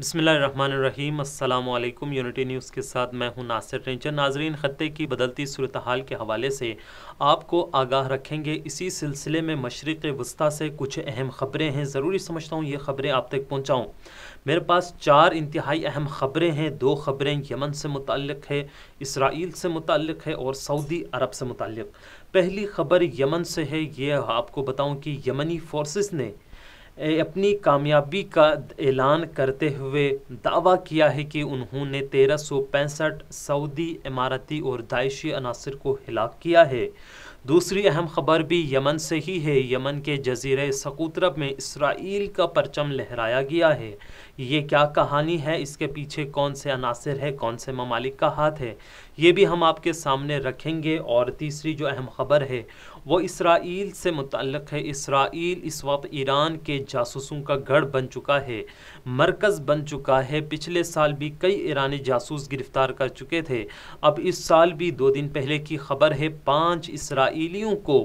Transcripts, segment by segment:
बसमीम अल्लाम unity news के साथ मैं हूं नासिर रेंचन नाजरीन ख़त्े की बदलती सूरत हाल के हवाले से आपको आगाह रखेंगे इसी सिलसिले में मशरक़ वस्ती से कुछ अहम ख़बरें हैं ज़रूरी समझता हूं ये ख़बरें आप तक पहुंचाऊं मेरे पास चार इंतहाई अहम ख़बरें हैं दो ख़बरें यमन से मुतल है इसराइल से मुतल है और सऊदी अरब से मुतल पहली ख़बर यमन से है ये आपको बताऊँ कि यमनी फ़ोर्स ने अपनी कामयाबी का ऐलान करते हुए दावा किया है कि उन्होंने तेरह सौ पैंसठ सऊदी इमारती और दाइशी अनासर को हिलाक किया है दूसरी अहम खबर भी यमन से ही है यमन के जजीरे सकूतरब में इसराइल का परचम लहराया गया है ये क्या कहानी है इसके पीछे कौन से अनासर है कौन से ममालिक का हाथ है ये भी हम आपके सामने रखेंगे और तीसरी जो अहम खबर है वो इसराइल से मुतलक है इसराइल इस वक्त ईरान के जासूसों का गढ़ बन चुका है मरकज़ बन चुका है पिछले साल भी कई ईरानी जासूस गिरफ़्तार कर चुके थे अब इस साल भी दो दिन पहले की खबर है पाँच इसरा इसराइलियों को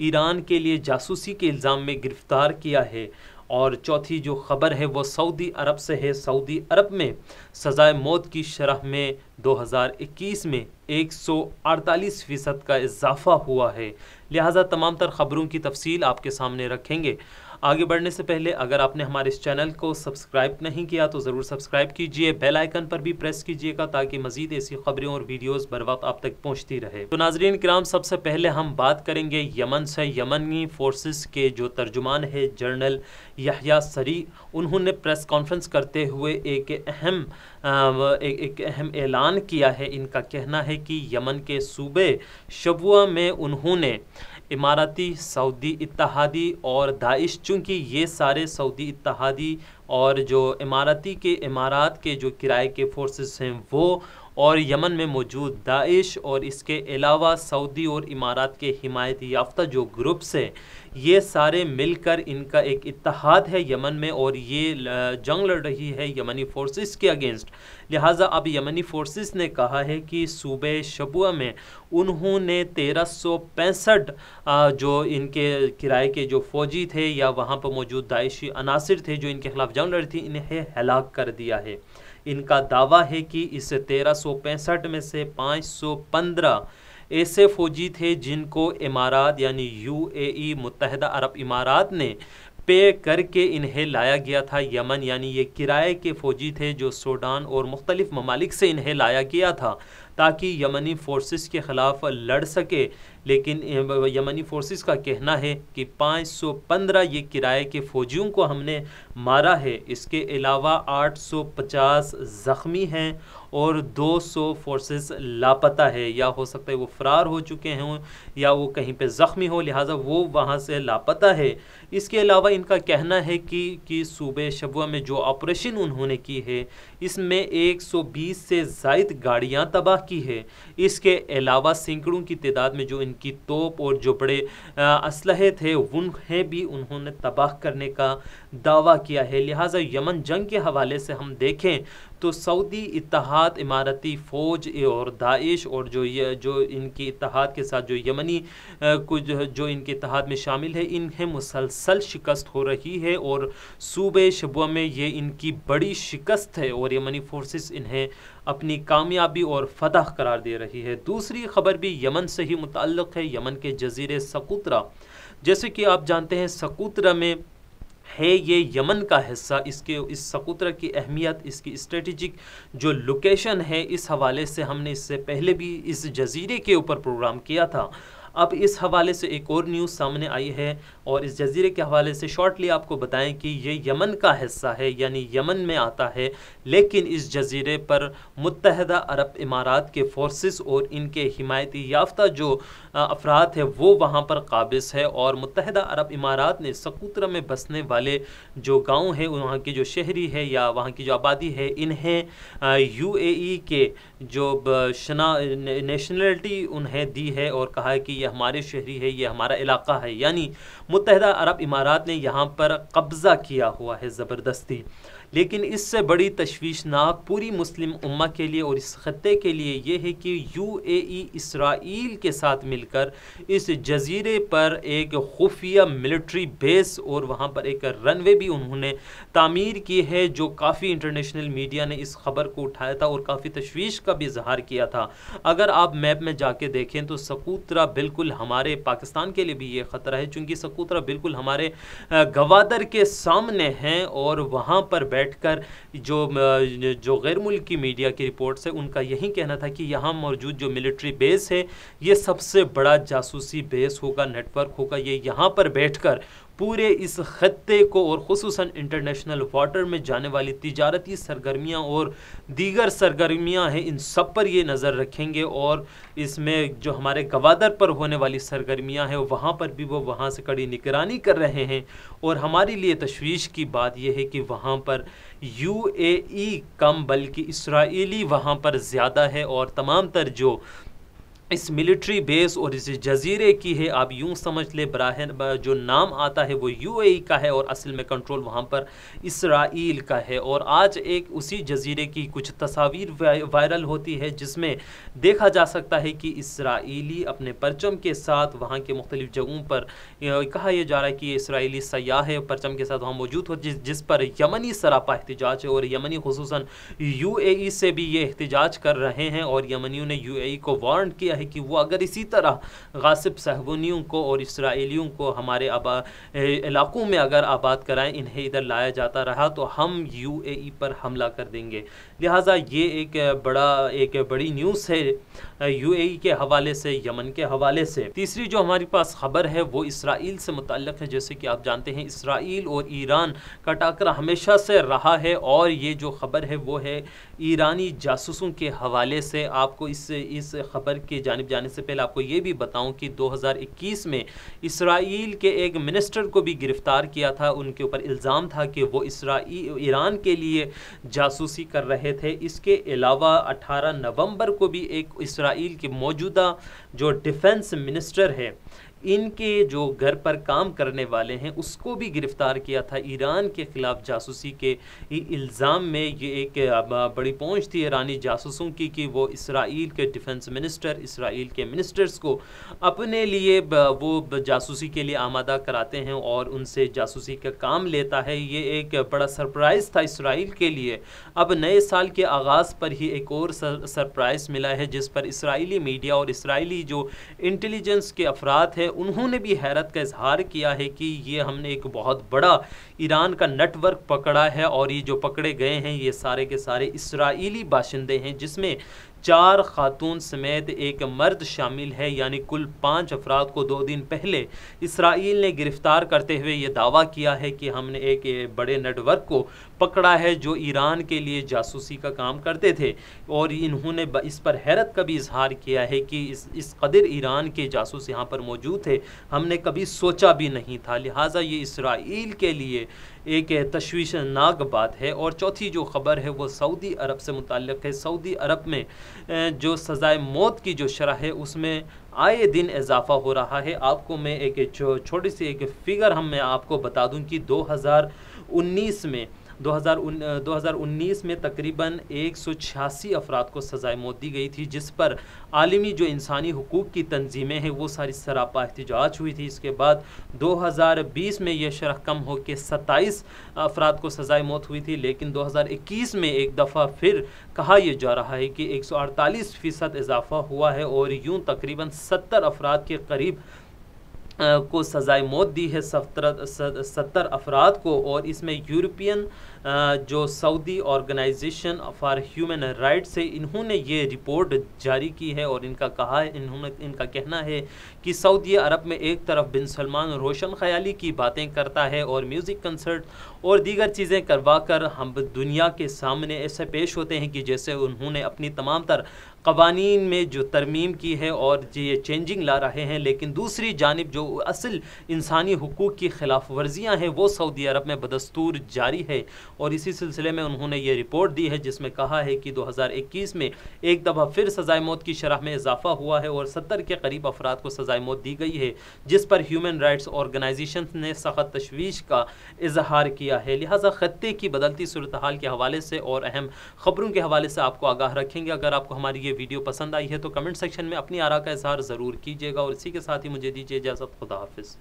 ईरान के लिए जासूसी के इल्ज़ाम में गिरफ्तार किया है और चौथी जो खबर है वो सऊदी अरब से है सऊदी अरब में सज़ाए मौत की शरह में 2021 में 148 फ़ीसद का इजाफा हुआ है लिहाजा तमाम तर खबरों की तफसील आपके सामने रखेंगे आगे बढ़ने से पहले अगर आपने हमारे इस चैनल को सब्सक्राइब नहीं किया तो ज़रूर सब्सक्राइब कीजिए बेल आइकन पर भी प्रेस कीजिएगा ताकि मजीद ऐसी खबरें और वीडियोज़ बर वक्त आप तक पहुँचती रहे तो नाजरीन कराम सबसे पहले हम बात करेंगे यमन से यमनी फोर्सेस के जो तर्जुमान है जनरल यहया सरी उन्होंने प्रेस कॉन्फ्रेंस करते हुए एक अहम एक, एक अहम ऐलान किया है इनका कहना है कि यमन के सूबे शबुआ में उन्होंने इमारती सऊदी इतिहादी और दाइश चूँकि ये सारे सऊदी इतिहादी और जो इमारती के इमारात के जो किराए के फोर्सेस हैं वो और यमन में मौजूद दाइश और इसके अलावा सऊदी और इमारात के हिमायत याफ्ता जो ग्रुप्स हैं ये सारे मिलकर इनका एक इतिहाद है यमन में और ये जंग लड़ रही है यमनी फोर्सेस के अगेंस्ट लिहाजा अब यमनी फोर्सेस ने कहा है कि सूबे शबुआ में उन्होंने तेरह सौ पैंसठ जो इनके किराए के जो फ़ौजी थे या वहाँ पर मौजूद दाइशी अनासर थे जो इनके खिलाफ जंग लड़ थी इन्हें हलाक कर दिया है इनका दावा है कि इस तेरह सौ पैंसठ में से पाँच सौ पंद्रह ऐसे फ़ौजी थे जिनको इमारात यानी यूएई मुतहदा अरब इमारात ने पे करके इन्हें लाया गया था यमन यानी ये किराए के फ़ौजी थे जो सूडान और मुख्तलिफ़ ममालिक से इन्हें लाया गया था ताकि यमनी फोर्सेस के ख़िलाफ़ लड़ सके लेकिन यमनी फोर्सेस का कहना है कि 515 ये किराए के फ़ौजियों को हमने मारा है इसके अलावा 850 ज़ख्मी हैं और 200 फोर्सेस लापता है या हो सकता है वो फरार हो चुके हों या वो कहीं पे ज़ख्मी हो लिहाजा वो वहाँ से लापता है इसके अलावा इनका कहना है कि कि सूबे शबुआ में जो ऑपरेशन उन्होंने की है इसमें 120 से जायद गाड़ियाँ तबाह की है इसके अलावा सैकड़ों की तादाद में जो इनकी तोप और जो बड़े असलहे थे उन्हें भी उन्होंने तबाह करने का दावा किया है लिहाजा यमन जंग के हवाले से हम देखें तो सऊदी इतिहाद इमारती फ़ौज और दाइश और जो ये जो इनकी इतिहाद के साथ जो यमनी कुछ जो इनके इतिहाद में शामिल है इन्हें मुसलसल शिकस्त हो रही है और सूबे शबुआ में ये इनकी बड़ी शिकस्त है और यमनी फोर्सेस इन्हें अपनी कामयाबी और फतह करार दे रही है दूसरी खबर भी यमन से ही मुतल है यमन के जजीरे सकूतरा जैसे कि आप जानते हैं सकूतरा में है ये यमन का हिस्सा इसके इस सकूत्र की अहमियत इसकी स्ट्रेटिजिक जो लोकेशन है इस हवाले से हमने इससे पहले भी इस जजीरे के ऊपर प्रोग्राम किया था अब इस हवाले से एक और न्यूज़ सामने आई है और इस जजीरे के हवाले से शॉर्टली आपको बताएं कि ये यमन का हिस्सा है यानी यमन में आता है लेकिन इस जजीरे पर मुतहदा अरब इमारात के फोर्सेस और इनके हिमायती याफ्ता जो अफराद है वो वहाँ पर काबिज़ है और मुतहदा अरब इमारात ने सकूतरा में बसने वाले जो गाँव हैं वहाँ की जो शहरी है या वहाँ की जो आबादी है इन्हें यू ए के जो शना नेशनलिटी उन्हें दी है और कहा है कि ये हमारे शहरी है ये हमारा इलाका है यानी मुतहदा अरब इमारात ने यहाँ पर कब्ज़ा किया हुआ है ज़बरदस्ती लेकिन इससे बड़ी तशवीशनाक पूरी मुस्लिम उम्मा के लिए और इस ख़त्े के लिए यह है कि यू ए इसराइल के साथ मिलकर इस जजीरे पर एक खुफिया मिलिट्री बेस और वहाँ पर एक रनवे भी उन्होंने तामीर की है जो काफ़ी इंटरनेशनल मीडिया ने इस खबर को उठाया था और काफ़ी तशवीश का भी इजहार किया था अगर आप मैप में के देखें तो सकूतरा बिल्कुल हमारे पाकिस्तान के लिए भी ये ख़तरा है चूँकि सकूतरा बिल्कुल हमारे गवादर के सामने हैं और वहाँ पर बैठकर जो जो गैर मुल्की मीडिया की रिपोर्ट्स है उनका यही कहना था कि यहाँ मौजूद जो मिलिट्री बेस है ये सबसे बड़ा जासूसी बेस होगा नेटवर्क होगा ये यहाँ पर बैठ पूरे इस ख़त्े को और खसूस इंटरनेशनल वाटर में जाने वाली तजारती सरगर्मियाँ और दीगर सरगर्मियाँ हैं इन सब पर ये नज़र रखेंगे और इसमें जो हमारे गवादर पर होने वाली सरगर्मियाँ हैं वहाँ पर भी वो वहाँ से कड़ी निगरानी कर रहे हैं और हमारे लिए तशवीश की बात यह है कि वहाँ पर यू ए ई कम बल्कि इसराइली वहाँ पर ज़्यादा है और तमाम तर जो इस मिलिट्री बेस और इस जजीरे की है आप यूं समझ ले बरह जो नाम आता है वो यूएई का है और असल में कंट्रोल वहाँ पर इसराइल का है और आज एक उसी जजीरे की कुछ तस्वीर वायरल होती है जिसमें देखा जा सकता है कि इसराइली अपने परचम के साथ वहाँ के मुख्तलिफ जगहों पर कहा यह जा रहा है कि इसराइली सयाह है परचम के साथ वहाँ मौजूद हो जिस जिस पर यमनी सरापा एहतजाज है और यमनी खसूस यू से भी ये एहतजाज कर रहे हैं और यमनियों ने यू को वार्न किया है कि वो अगर इसी तरह गासिब सहबनियों को और इसराइलियों को हमारे आबा इलाकों में अगर आबाद कराएं इन्हें इधर लाया जाता रहा तो हम यू ए पर हमला कर देंगे लिहाजा ये एक बड़ा एक बड़ी न्यूज़ है यू ए के हवाले से यमन के हवाले से तीसरी जो हमारे पास ख़बर है वो इसराइल से मुतल है जैसे कि आप जानते हैं इसराइल और ईरान का टाकरा हमेशा से रहा है और ये जो ख़बर है वो है ईरानी जासूसों के हवाले से आपको इस इस खबर के जानब जाने से पहले आपको ये भी बताऊं कि 2021 में इसराइल के एक मिनिस्टर को भी गिरफ़्तार किया था उनके ऊपर इल्ज़ाम था कि वो इसराइल ईरान के लिए जासूसी कर रहे थे इसके अलावा 18 नवंबर को भी एक इसराइल के मौजूदा जो डिफेंस मिनिस्टर है इनके जो घर पर काम करने वाले हैं उसको भी गिरफ्तार किया था ईरान के ख़िलाफ़ जासूसी के इल्ज़ाम में ये एक बड़ी पहुंच थी ईरानी जासूसों की कि वो इसराइल के डिफेंस मिनिस्टर इसराइल के मिनिस्टर्स को अपने लिए वो जासूसी के लिए आमादा कराते हैं और उनसे जासूसी का काम लेता है ये एक बड़ा सरप्राइज़ था इसराइल के लिए अब नए साल के आगाज़ पर ही एक और सरप्राइज़ मिला है जिस पर इसराइली मीडिया और इसराइली जो इंटेलिजेंस के अफराद हैं हैं उन्होंने भी हैरत का इजहार किया है कि ये हमने एक बहुत बड़ा ईरान का नेटवर्क पकड़ा है और ये जो पकड़े गए हैं ये सारे के सारे इसराइली बाशिंदे हैं जिसमें चार खातून समेत एक मर्द शामिल है यानी कुल पाँच अफराद को दो दिन पहले इसराइल ने गिरफ्तार करते हुए यह दावा किया है कि हमने एक बड़े नेटवर्क को पकड़ा है जो ईरान के लिए जासूसी का काम करते थे और इन्होंने इस पर हैरत का भी इजहार किया है कि इस इस कदर ईरान के जासूस यहाँ पर मौजूद थे हमने कभी सोचा भी नहीं था लिहाजा ये इसराइल के लिए एक तशवीशनाक बात है और चौथी जो ख़बर है वो सऊदी अरब से मुतक़ है सऊदी अरब में जो सज़ाए मौत की जो शरह है उसमें आए दिन इजाफा हो रहा है आपको मैं एक छोटी सी एक फ़िगर हम मैं आपको बता दूं कि 2019 में 2019 में तकरीबन एक सौ छियासी अफराद को सजाए मौत दी गई थी जिस पर आलमी जो इंसानी हकूक़ की तंजीमें हैं वो सारी सरापा एहतजाज हुई थी इसके बाद 2020 में यह शरह कम होकर सत्ताईस अफराद को सजाए मौत हुई थी लेकिन 2021 में एक दफ़ा फिर कहा यह जा रहा है कि एक सौ अड़तालीस फ़ीसद इजाफा हुआ है और यूँ तकरीबन सत्तर अफराद के करीब को सज़ाए मौत दी है सत्तर सत्तर अफराद को और इसमें यूरोपियन जो Saudi organisation for human rights है इन्होंने ये रिपोर्ट जारी की है और इनका कहा है इन्होंने इनका कहना है कि सऊदी अरब में एक तरफ बिन सलमान रोशन ख्याली की बातें करता है और म्यूज़िक कंसर्ट और दीगर चीज़ें करवा कर हम दुनिया के सामने ऐसे पेश होते हैं कि जैसे उन्होंने अपनी तमाम तर कवानीन में जो तरमीम की है और ये चेंजिंग ला रहे हैं लेकिन दूसरी जानब जो असल इंसानी हकूक़ की खिलाफ वर्जियाँ हैं वो सऊदी अरब में बदस्तूर जारी है और इसी सिलसिले में उन्होंने ये रिपोर्ट दी है जिसमें कहा है कि 2021 में एक दफ़ा फिर सजाए मौत की शरह में इजाफा हुआ है और सत्तर के करीब अफराद को सजाए मौत दी गई है जिस पर ह्यूमन राइट्स ऑर्गेनाइजेशन ने सख्त तशवीश का इजहार किया है लिहाजा ख़त्े की बदलती सूरत हाल के हवाले से और अहम खबरों के हवाले से आपको आगाह रखेंगे अगर आपको हमारी ये वीडियो पसंद आई है तो कमेंट सेक्शन में अपनी आरा का इजहार ज़रूर कीजिएगा और इसी के साथ ही मुझे दीजिए इजाज़त for the office.